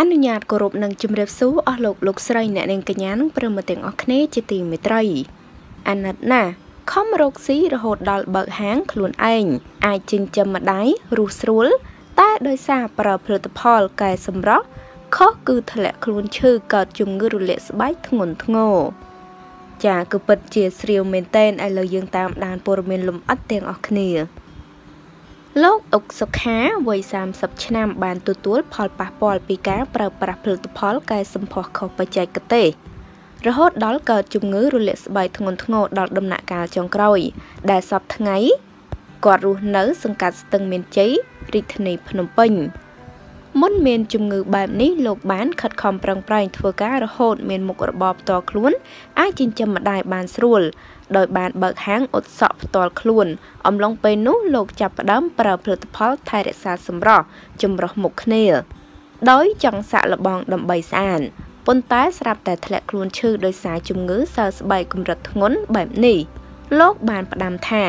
អនុញ្ញាតគោរពនិងជំរាបសួរអស់លោកលោកស្រីអ្នកនាងកញ្ញានិងប្រិមត្តទាំងអស់គ្នាជាទីមេត្រី អាណិតណាស់ខំរកស៊ីរហូតដល់បើកហាងខ្លួនឯងអាចចិញ្ចឹមម្ដាយរស់ស្រួលតែដោយសារប្រើផលិតផលកែសម្រស់ខុសគឺធ្លាក់ខ្លួនឈឺកើតជំងឺរលាកស្បែកធ្ងន់ធ្ងរចាគឺពិតជាស្រាវមែនតែនឥឡូវយើងតាមដានព័ត៌មានលំអិតទាំងអស់គ្នាលោកអុកសុខាវ័យ30ឆ្នាំ បានទទួល ផលប៉ះពាល់ពីការប្រើប្រាស់ផលិតផលកែសម្ផស្សខុសបច្ចេកទេសរហូតដល់កើតជំងឺ រលាកស្បែកធ្ងន់ធ្ងរដល់ដំណាក់កាលចុងក្រោយ ដែលសពថ្ងៃគាត់រស់នៅ សង្កាត់ស្ទឹងមានជ័យរាជធានីភ្នំពេញមុនមានជំងឺបែបនេះលោកបានខិតខំប្រឹងប្រែងធ្វើការរហូតមានមុខរបរផ្ទាល់ខ្លួនអាចចិញ្ចឹមម្ដាយបានស្រួល ដោយបានបើកហាងអ៊ុតសក់ផ្ទាល់ខ្លួន អំឡុងពេលនោះលោកចាប់ផ្ដើមប្រើផលិតផលថែរក្សាសម្រស់ចម្រុះមុខគ្នាដោយចង់សាក់លបងដើម្បីស្អាតប៉ុន្តែស្រាប់តែធ្លាក់ខ្លួនឈឺដោយសារជំងឺសើស្បែកកម្រិតធ្ងន់បែបនេះលោកបានផ្ដាំថា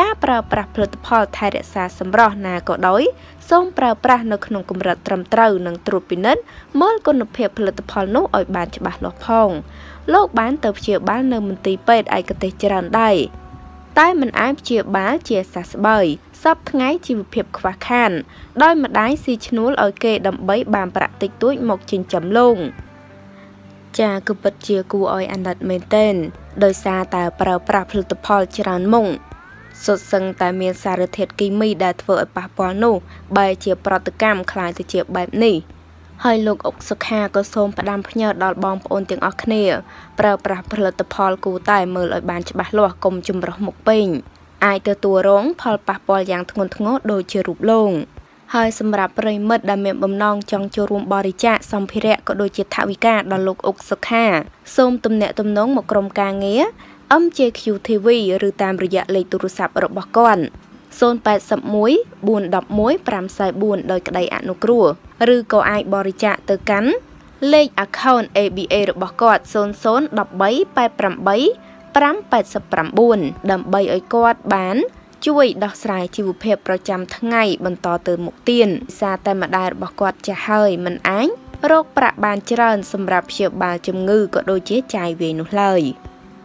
ការប្រើប្រាស់ផលិតផលថែរក្សាសម្រស់ណាក៏ដោយសូមប្រើប្រាស់នៅក្នុងកម្រិតត្រឹមត្រូវនិងត្រួតពិនិត្យមើលគុណភាពផលិតផល នោះឲ្យបានច្បាស់លាស់ផងលោកបានទៅព្យាបាលនៅមន្ទីរពេទ្យឯកទេសច្រើនដែរតែមិនអាចព្យាបាលជាសះស្បើយសពថ្ងៃជីវភាពខ្វះខានដោយម្ដាយស៊ីឈ្នួលឲ្យគេដើម្បី បានប្រាក់តិចតួចមកចិញ្ចឹមលោកចាគឺពិតជាគួរឲ្យអាណិតមែនទែនដោយសារតែប្រើប្រាស់ផលិតផលច្រើនមុខសុទ្ធសឹងតែមានសារធាតុគីមីដែលធ្វើឲ្យប៉ះពាល់នោះបែរជាប្រតិកម្មคล้ายទៅជាបែបនេះ ហើយលោកអុកសុខាក៏សូមផ្ដាំផ្ញើដល់បងប្អូនទាំងអស់គ្នាប្រើប្រាស់ផលិតផលគូតែមើលឲ្យបានច្បាស់លាស់កុំចម្រោះមុខពេញអាចទទួលរងផលប៉ះពាល់យ៉ាងធ្ងន់ធ្ងរដូចជារូបលោងហើយសម្រាប់ប្រិមិត្តដែលមានបំណងចង់ចូលរួមបរិច្ចាគសម្ភារៈក៏ដូចជាថវិកាដល់លោកអុកសុខាសូមទំនាក់ទំនងមកក្រុមការងារ MJQ TV ឬតាមរយៈលេខទូរស័ព្ទរបស់គាត់081 411 544ដោយក្តីអនុគ្រោះឬក៏អាចបរិច្ចាគទៅកាន់លេខ account ABA របស់គាត់001388 589ដើម្បីឲ្យគាត់បានជួយដោះស្រាយជីវភាពប្រចាំថ្ងៃបន្តទៅមុខទៀតសារតែម្ដាយរបស់គាត់ចាស់ហើយមិនអាចរកប្រាក់បានច្រើនសម្រាប់ព្យាបាលជំងឺក៏ដូចជាចាយវាយនោះឡើយ។